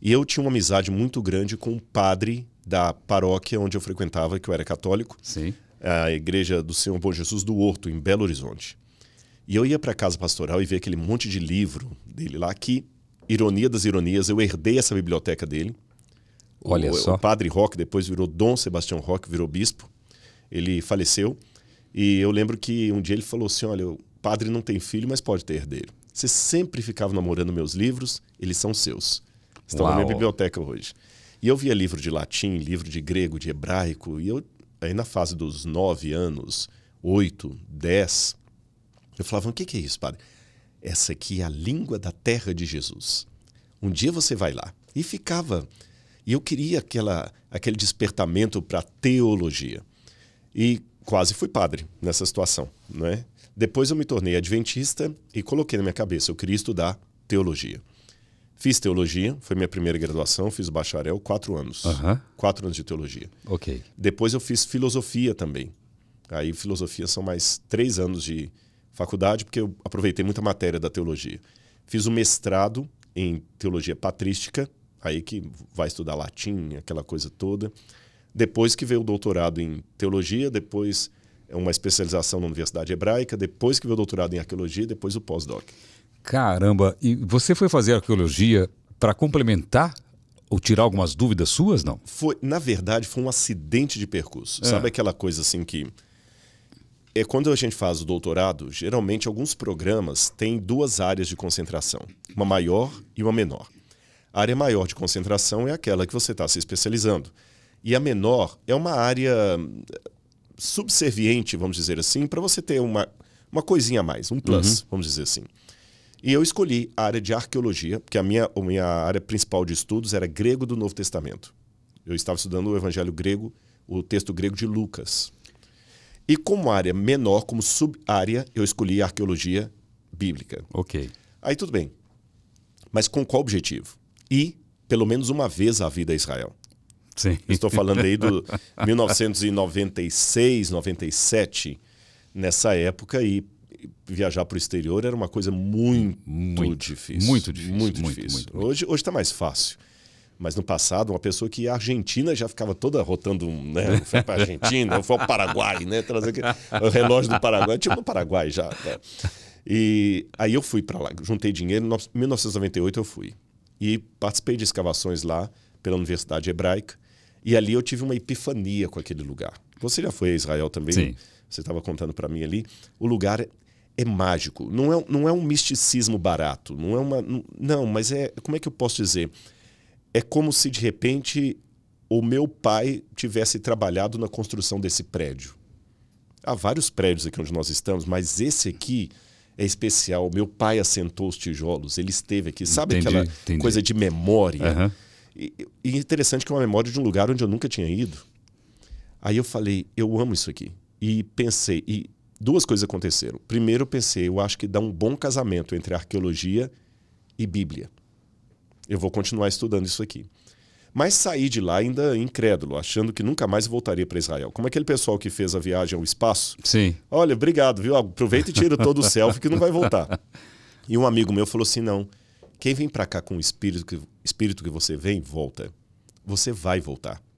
E eu tinha uma amizade muito grande com o um padre da paróquia onde eu frequentava, que eu era católico, Sim. a igreja do Senhor Bom Jesus do Horto, em Belo Horizonte. E eu ia para a casa pastoral e ver aquele monte de livro dele lá, que, ironia das ironias, eu herdei essa biblioteca dele. Olha o, só. O padre Roque depois virou Dom Sebastião Roque, virou bispo. Ele faleceu. E eu lembro que um dia ele falou assim: olha, o padre não tem filho, mas pode ter herdeiro. Você sempre ficava namorando meus livros, eles são seus. Estão tá Uau. na minha biblioteca hoje. E eu via livro de latim, livro de grego, de hebraico, e eu, aí na fase dos nove anos, oito, dez, eu falava: o que é isso, padre? Essa aqui é a língua da terra de Jesus. Um dia você vai lá. E ficava. E eu queria aquela, aquele despertamento para a teologia. E quase fui padre nessa situação, não é? Depois eu me tornei adventista e coloquei na minha cabeça: eu queria estudar teologia. Fiz teologia, foi minha primeira graduação, fiz bacharel, quatro anos. Quatro anos de teologia. Ok. Depois eu fiz filosofia também. Aí filosofia são mais três anos de faculdade, porque eu aproveitei muita matéria da teologia. Fiz o um mestrado em teologia patrística, aí que vai estudar latim, aquela coisa toda. Depois que veio o doutorado em teologia, depois é uma especialização na Universidade Hebraica, depois que veio o doutorado em arqueologia, depois o pós-doc. Caramba, e você foi fazer arqueologia para complementar ou tirar algumas dúvidas suas, não? Foi, na verdade, foi um acidente de percurso. É. Sabe aquela coisa assim que é quando a gente faz o doutorado, geralmente alguns programas têm duas áreas de concentração, uma maior e uma menor. A área maior de concentração é aquela que você está se especializando. E a menor é uma área eh, subserviente, vamos dizer assim, para você ter uma, uma coisinha a mais, um plus, uhum. vamos dizer assim. E eu escolhi a área de arqueologia, porque a minha, a minha área principal de estudos era grego do Novo Testamento. Eu estava estudando o evangelho grego, o texto grego de Lucas. E como área menor, como sub-área, eu escolhi a arqueologia bíblica. Ok. Aí tudo bem. Mas com qual objetivo? E pelo menos uma vez a vida a Israel. Sim. Estou falando aí do 1996, 97, nessa época, e viajar para o exterior era uma coisa muito, muito difícil. Muito difícil. Muito, muito difícil. hoje está mais fácil. Mas no passado, uma pessoa que à Argentina já ficava toda rotando, né? Foi para a Argentina, foi para o Paraguai, né? Trazer o relógio do Paraguai. Tinha tipo no Paraguai já. Né? E aí eu fui para lá, juntei dinheiro. Em 1998 eu fui. E participei de escavações lá pela Universidade Hebraica. E ali eu tive uma epifania com aquele lugar. Você já foi a Israel também? Sim. Você estava contando para mim ali. O lugar é é mágico. Não é, não é um misticismo barato. Não é uma. Não, mas é. Como é que eu posso dizer? É como se de repente o meu pai tivesse trabalhado na construção desse prédio. Há vários prédios aqui onde nós estamos, mas esse aqui é especial. Meu pai assentou os tijolos, ele esteve aqui. Sabe entendi, aquela entendi. coisa de memória? Uhum. E, e interessante que é uma memória de um lugar onde eu nunca tinha ido. Aí eu falei, eu amo isso aqui. E pensei, e duas coisas aconteceram. Primeiro, eu pensei, eu acho que dá um bom casamento entre arqueologia e Bíblia. Eu vou continuar estudando isso aqui. Mas saí de lá ainda incrédulo, achando que nunca mais voltaria para Israel. Como aquele pessoal que fez a viagem ao espaço. Sim. Olha, obrigado, viu? Aproveita e tira todo o selfie que não vai voltar. E um amigo meu falou assim: não, quem vem para cá com o espírito que, espírito que você vem, volta. Você vai voltar.